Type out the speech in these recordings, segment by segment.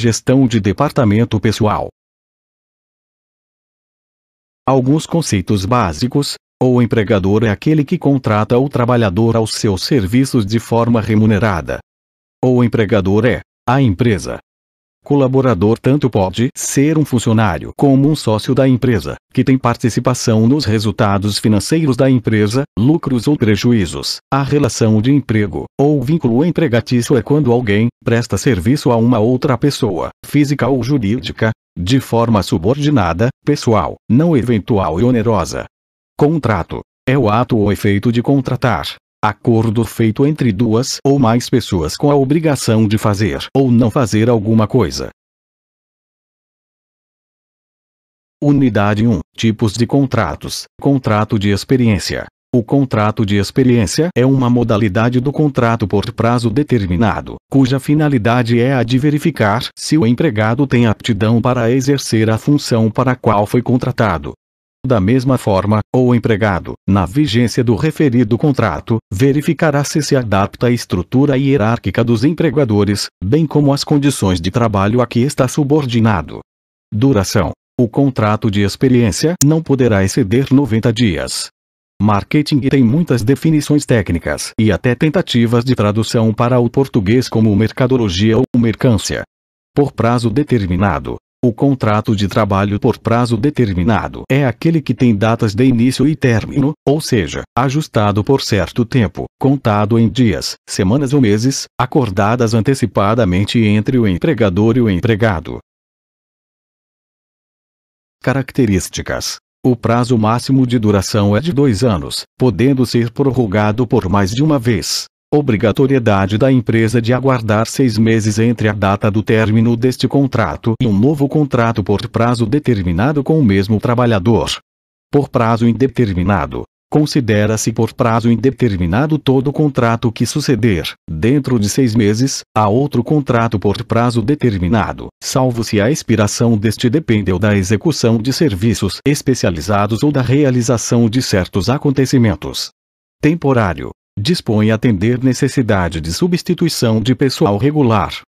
Gestão de departamento pessoal. Alguns conceitos básicos: o empregador é aquele que contrata o trabalhador aos seus serviços de forma remunerada. O empregador é a empresa Colaborador tanto pode ser um funcionário como um sócio da empresa, que tem participação nos resultados financeiros da empresa, lucros ou prejuízos. A relação de emprego ou vínculo empregatício é quando alguém presta serviço a uma outra pessoa, física ou jurídica, de forma subordinada, pessoal, não eventual e onerosa. Contrato é o ato ou efeito de contratar, Acordo feito entre duas ou mais pessoas com a obrigação de fazer ou não fazer alguma coisa. Unidade 1 Tipos de contratos: Contrato de experiência. O contrato de experiência é uma modalidade do contrato por prazo determinado, cuja finalidade é a de verificar se o empregado tem aptidão para exercer a função para a qual foi contratado. Da mesma forma, o empregado, na vigência do referido contrato, verificará se se adapta à estrutura hierárquica dos empregadores, bem como às condições de trabalho a que está subordinado. Duração: O contrato de experiência não poderá exceder 90 dias. Marketing tem muitas definições técnicas e até tentativas de tradução para o português como mercadologia ou mercância. Por prazo determinado, o contrato de trabalho por prazo determinado é aquele que tem datas de início e término, ou seja, ajustado por certo tempo, contado em dias, semanas ou meses, acordadas antecipadamente entre o empregador e o empregado. Características o prazo máximo de duração é de dois anos, podendo ser prorrogado por mais de uma vez. Obrigatoriedade da empresa de aguardar seis meses entre a data do término deste contrato e um novo contrato por prazo determinado com o mesmo trabalhador. Por prazo indeterminado. Considera-se por prazo indeterminado todo contrato que suceder, dentro de seis meses, a outro contrato por prazo determinado, salvo se a expiração deste dependeu da execução de serviços especializados ou da realização de certos acontecimentos. Temporário dispõe atender necessidade de substituição de pessoal regular.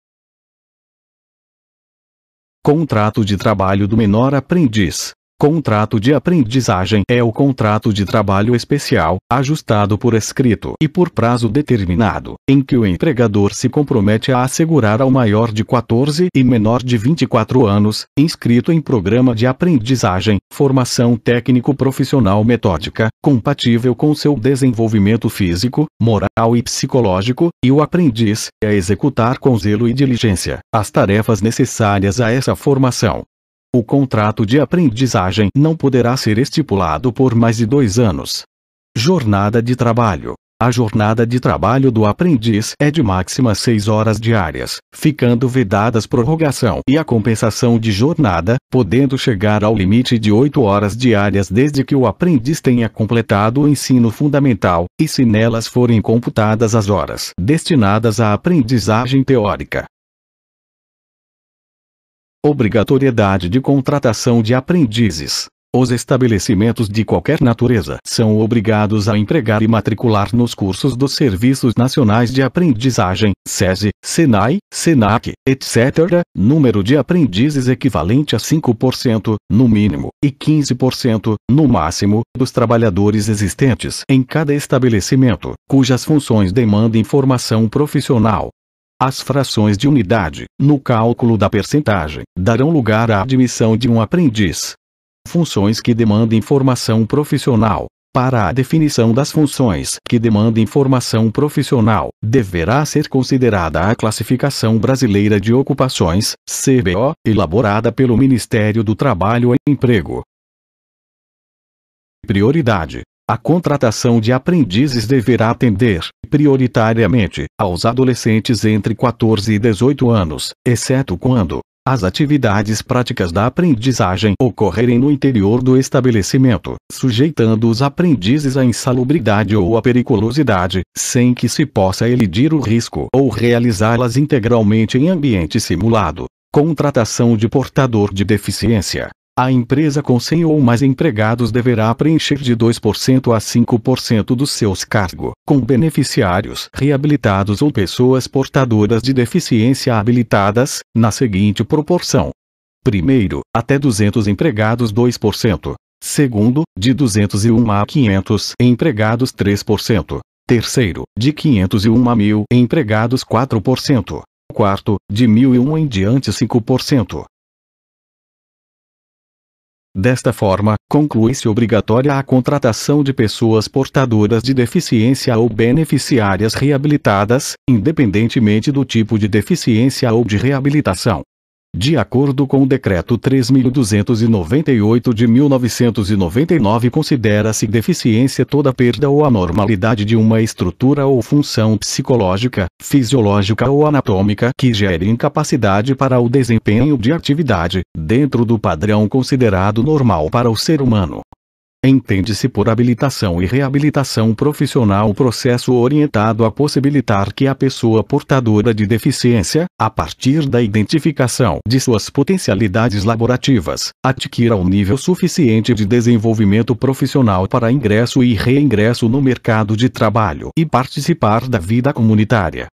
Contrato de trabalho do menor aprendiz. Contrato de aprendizagem é o contrato de trabalho especial, ajustado por escrito e por prazo determinado, em que o empregador se compromete a assegurar ao maior de 14 e menor de 24 anos, inscrito em programa de aprendizagem, formação técnico-profissional metódica, compatível com seu desenvolvimento físico, moral e psicológico, e o aprendiz, a é executar com zelo e diligência as tarefas necessárias a essa formação o contrato de aprendizagem não poderá ser estipulado por mais de dois anos. Jornada de trabalho. A jornada de trabalho do aprendiz é de máxima 6 horas diárias, ficando vedadas prorrogação e a compensação de jornada, podendo chegar ao limite de 8 horas diárias desde que o aprendiz tenha completado o ensino fundamental, e se nelas forem computadas as horas destinadas à aprendizagem teórica. Obrigatoriedade de contratação de aprendizes. Os estabelecimentos de qualquer natureza são obrigados a empregar e matricular nos cursos dos Serviços Nacionais de Aprendizagem, SESI, SENAI, SENAC, etc., número de aprendizes equivalente a 5%, no mínimo, e 15%, no máximo, dos trabalhadores existentes em cada estabelecimento, cujas funções demandem formação profissional, as frações de unidade, no cálculo da percentagem, darão lugar à admissão de um aprendiz. Funções que demandem formação profissional. Para a definição das funções que demandem formação profissional, deverá ser considerada a Classificação Brasileira de Ocupações, CBO, elaborada pelo Ministério do Trabalho e Emprego. Prioridade: a contratação de aprendizes deverá atender, prioritariamente, aos adolescentes entre 14 e 18 anos, exceto quando as atividades práticas da aprendizagem ocorrerem no interior do estabelecimento, sujeitando os aprendizes à insalubridade ou à periculosidade, sem que se possa elidir o risco ou realizá-las integralmente em ambiente simulado. Contratação de portador de deficiência a empresa com 100 ou mais empregados deverá preencher de 2% a 5% dos seus cargos, com beneficiários reabilitados ou pessoas portadoras de deficiência habilitadas, na seguinte proporção: primeiro, até 200 empregados 2%. Segundo, de 201 a 500 empregados 3%. Terceiro, de 501 a 1.000 empregados 4%. Quarto, de 1.001 em diante 5%. Desta forma, conclui-se obrigatória a contratação de pessoas portadoras de deficiência ou beneficiárias reabilitadas, independentemente do tipo de deficiência ou de reabilitação de acordo com o Decreto 3.298 de 1999 considera-se deficiência toda perda ou anormalidade de uma estrutura ou função psicológica, fisiológica ou anatômica que gere incapacidade para o desempenho de atividade, dentro do padrão considerado normal para o ser humano, Entende-se por habilitação e reabilitação profissional o processo orientado a possibilitar que a pessoa portadora de deficiência, a partir da identificação de suas potencialidades laborativas, adquira um nível suficiente de desenvolvimento profissional para ingresso e reingresso no mercado de trabalho e participar da vida comunitária.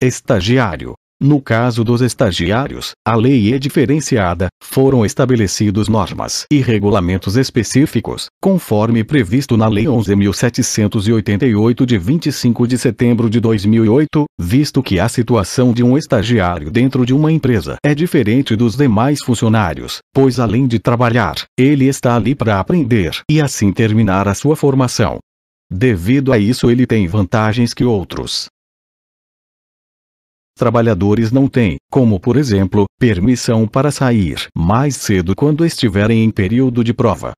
Estagiário no caso dos estagiários, a lei é diferenciada, foram estabelecidos normas e regulamentos específicos, conforme previsto na Lei 11.788 de 25 de setembro de 2008, visto que a situação de um estagiário dentro de uma empresa é diferente dos demais funcionários, pois além de trabalhar, ele está ali para aprender e assim terminar a sua formação. Devido a isso ele tem vantagens que outros trabalhadores não têm, como por exemplo, permissão para sair mais cedo quando estiverem em período de prova.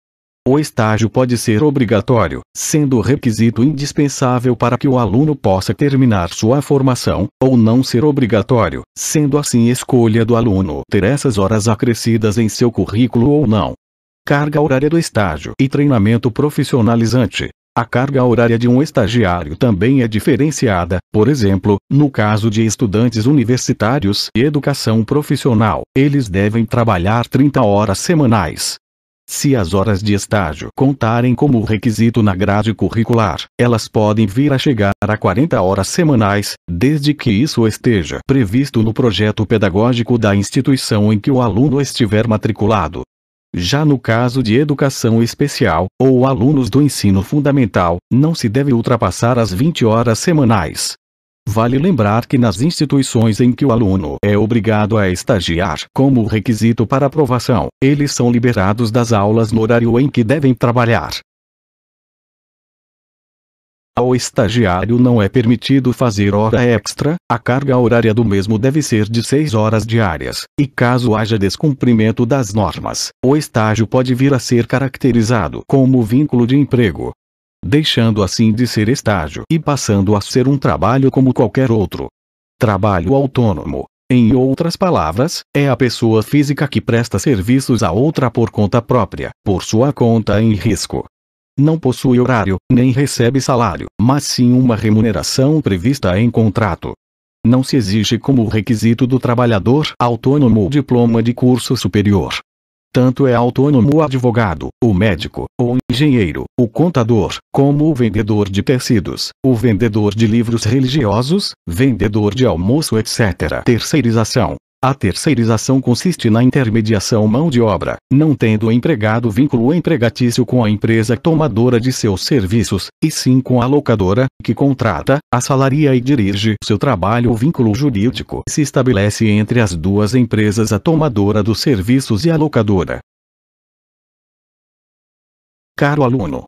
O estágio pode ser obrigatório, sendo requisito indispensável para que o aluno possa terminar sua formação, ou não ser obrigatório, sendo assim escolha do aluno ter essas horas acrescidas em seu currículo ou não. Carga horária do estágio e treinamento profissionalizante. A carga horária de um estagiário também é diferenciada, por exemplo, no caso de estudantes universitários e educação profissional, eles devem trabalhar 30 horas semanais. Se as horas de estágio contarem como requisito na grade curricular, elas podem vir a chegar a 40 horas semanais, desde que isso esteja previsto no projeto pedagógico da instituição em que o aluno estiver matriculado. Já no caso de educação especial, ou alunos do ensino fundamental, não se deve ultrapassar as 20 horas semanais. Vale lembrar que nas instituições em que o aluno é obrigado a estagiar como requisito para aprovação, eles são liberados das aulas no horário em que devem trabalhar. Ao estagiário não é permitido fazer hora extra, a carga horária do mesmo deve ser de 6 horas diárias, e caso haja descumprimento das normas, o estágio pode vir a ser caracterizado como vínculo de emprego, deixando assim de ser estágio e passando a ser um trabalho como qualquer outro. Trabalho autônomo, em outras palavras, é a pessoa física que presta serviços a outra por conta própria, por sua conta em risco, não possui horário, nem recebe salário, mas sim uma remuneração prevista em contrato. Não se exige como requisito do trabalhador autônomo o diploma de curso superior. Tanto é autônomo o advogado, o médico, o engenheiro, o contador, como o vendedor de tecidos, o vendedor de livros religiosos, vendedor de almoço, etc. Terceirização a terceirização consiste na intermediação mão de obra, não tendo o empregado vínculo empregatício com a empresa tomadora de seus serviços, e sim com a locadora, que contrata, assalaria e dirige seu trabalho. O vínculo jurídico se estabelece entre as duas empresas, a tomadora dos serviços e a locadora. Caro aluno,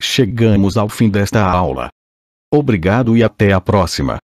chegamos ao fim desta aula. Obrigado e até a próxima.